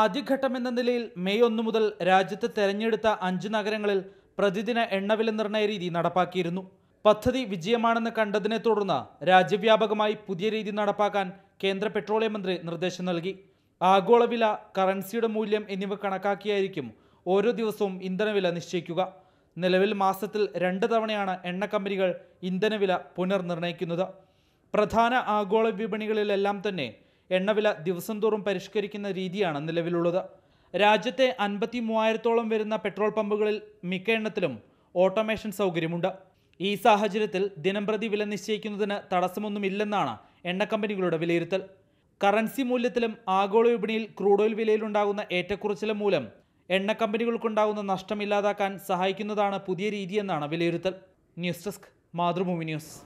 ആദ്യഘട്ടം എന്ന നിലയിൽ മെയ് ഒന്നു മുതൽ രാജ്യത്ത് തെരഞ്ഞെടുത്ത അഞ്ച് നഗരങ്ങളിൽ പ്രതിദിന എണ്ണവില നിർണയ രീതി നടപ്പാക്കിയിരുന്നു പദ്ധതി വിജയമാണെന്ന് കണ്ടതിനെ തുടർന്ന് രാജ്യവ്യാപകമായി പുതിയ രീതി നടപ്പാക്കാൻ കേന്ദ്ര പെട്രോളിയം മന്ത്രി നിർദ്ദേശം നൽകി ആഗോള വില കറൻസിയുടെ മൂല്യം എന്നിവ കണക്കാക്കിയായിരിക്കും ഓരോ ദിവസവും ഇന്ധനവില നിശ്ചയിക്കുക നിലവിൽ മാസത്തിൽ രണ്ട് തവണയാണ് എണ്ണ കമ്പനികൾ ഇന്ധനവില പുനർനിർണയിക്കുന്നത് പ്രധാന ആഗോള വിപണികളിലെല്ലാം തന്നെ എണ്ണവില ദിവസം തോറും പരിഷ്കരിക്കുന്ന രീതിയാണ് നിലവിലുള്ളത് രാജ്യത്തെ അൻപത്തി മൂവായിരത്തോളം വരുന്ന പെട്രോൾ പമ്പുകളിൽ മിക്ക എണ്ണത്തിലും ഓട്ടോമേഷൻ സൗകര്യമുണ്ട് ഈ സാഹചര്യത്തിൽ ദിനംപ്രതി വില നിശ്ചയിക്കുന്നതിന് തടസ്സമൊന്നുമില്ലെന്നാണ് എണ്ണ കമ്പനികളുടെ വിലയിരുത്തൽ കറൻസി മൂല്യത്തിലും ആഗോള വിപണിയിൽ ക്രൂഡ് ഓയിൽ വിലയിലുണ്ടാകുന്ന ഏറ്റക്കുറച്ചിലും മൂലം എണ്ണ കമ്പനികൾക്കുണ്ടാകുന്ന നഷ്ടമില്ലാതാക്കാൻ സഹായിക്കുന്നതാണ് പുതിയ രീതിയെന്നാണ് വിലയിരുത്തൽ ന്യൂസ് ഡെസ്ക് മാതൃഭൂമി ന്യൂസ്